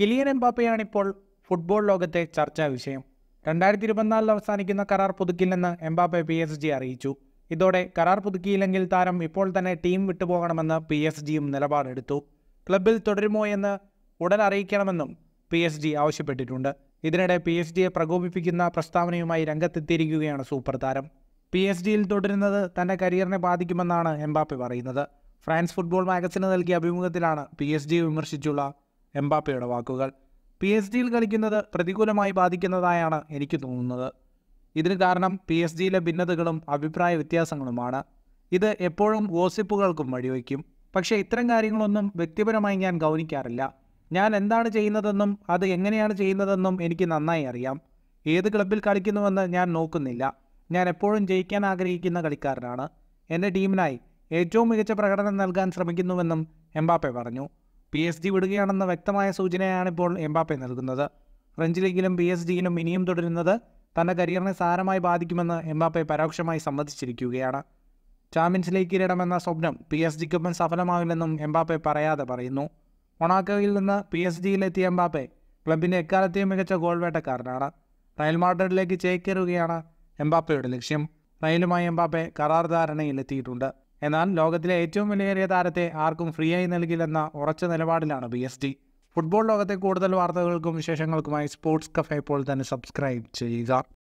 Kylian ഇപ്പോൾ football ലോകത്തെ ചർച്ചാ വിഷയം രണ്ടായിരത്തി ഇരുപത്തിനാലിൽ അവസാനിക്കുന്ന കരാർ പുതുക്കില്ലെന്ന് എംബാപ്പെ പി എസ് ജി അറിയിച്ചു ഇതോടെ കരാർ പുതുക്കിയില്ലെങ്കിൽ താരം ഇപ്പോൾ തന്നെ ടീം വിട്ടുപോകണമെന്ന് പി എസ് ജിയും നിലപാടെടുത്തു ക്ലബിൽ തുടരുമോ എന്ന് ഉടൻ അറിയിക്കണമെന്നും പി എസ് ജി ആവശ്യപ്പെട്ടിട്ടുണ്ട് ഇതിനിടെ പി എസ് ജിയെ പ്രകോപിപ്പിക്കുന്ന പ്രസ്താവനയുമായി രംഗത്തെത്തിയിരിക്കുകയാണ് സൂപ്പർ താരം പി എസ് ജിയിൽ തുടരുന്നത് തൻ്റെ കരിയറിനെ ബാധിക്കുമെന്നാണ് എംബാപ്പെ പറയുന്നത് ഫ്രാൻസ് ഫുട്ബോൾ മാഗസിന് നൽകിയ അഭിമുഖത്തിലാണ് പി എസ് ജി വിമർശിച്ചുള്ള എംബാപ്പയുടെ വാക്കുകൾ പി എസ് ജിയിൽ കളിക്കുന്നത് പ്രതികൂലമായി ബാധിക്കുന്നതായാണ് എനിക്ക് തോന്നുന്നത് ഇതിന് കാരണം പി എസ് ജിയിലെ ഭിന്നതകളും അഭിപ്രായ വ്യത്യാസങ്ങളുമാണ് ഇത് എപ്പോഴും ഗോസിപ്പുകൾക്കും വഴിവെക്കും പക്ഷേ ഇത്തരം കാര്യങ്ങളൊന്നും വ്യക്തിപരമായി ഞാൻ ഗൗനിക്കാറില്ല ഞാൻ എന്താണ് ചെയ്യുന്നതെന്നും അത് എങ്ങനെയാണ് ചെയ്യുന്നതെന്നും എനിക്ക് നന്നായി അറിയാം ഏത് ക്ലബിൽ കളിക്കുന്നുവെന്ന് ഞാൻ നോക്കുന്നില്ല ഞാൻ എപ്പോഴും ജയിക്കാൻ ആഗ്രഹിക്കുന്ന കളിക്കാരനാണ് എൻ്റെ ടീമിനായി ഏറ്റവും മികച്ച പ്രകടനം നൽകാൻ ശ്രമിക്കുന്നുവെന്നും എംബാപ്പെ പറഞ്ഞു പി എസ് ജി വിടുകയാണെന്ന വ്യക്തമായ സൂചനയാണ് ഇപ്പോൾ എംബാപ്പെ നൽകുന്നത് ഫ്രഞ്ച് ലീഗിലും പി എസ് ജിയിലും ഇനിയും തുടരുന്നത് തൻ്റെ കരിയറിനെ സാരമായി ബാധിക്കുമെന്ന് എംബാപ്പെ പരോക്ഷമായി സമ്മതിച്ചിരിക്കുകയാണ് ചാമ്പ്യൻസ് ലീഗ് കിരീടമെന്ന സ്വപ്നം പി എസ് ജിക്കൊപ്പം സഫലമാവില്ലെന്നും എംബാപ്പെ പറയാതെ പറയുന്നു മൊണാക്കോയിൽ നിന്ന് പി എസ് ജിയിലെത്തിയ എംബാപ്പെ ക്ലബിൻ്റെ എക്കാലത്തെയും മികച്ച ഗോൾ വേട്ടക്കാരനാണ് റയൽ മാഡ്രിഡിലേക്ക് ചേക്കേറുകയാണ് എംബാപ്പയുടെ ലക്ഷ്യം റയലുമായി എംബാപ്പെ കരാർ ധാരണയിലെത്തിയിട്ടുണ്ട് എന്നാൽ ലോകത്തിലെ ഏറ്റവും വിലയേറിയ താരത്തെ ആർക്കും ഫ്രീയായി നൽകില്ലെന്ന ഉറച്ച നിലപാടിലാണ് ബി എസ് ടി ഫുട്ബോൾ ലോകത്തെ കൂടുതൽ വാർത്തകൾക്കും വിശേഷങ്ങൾക്കുമായി സ്പോർട്സ് കഫേ ഇപ്പോൾ തന്നെ സബ്സ്ക്രൈബ് ചെയ്യുക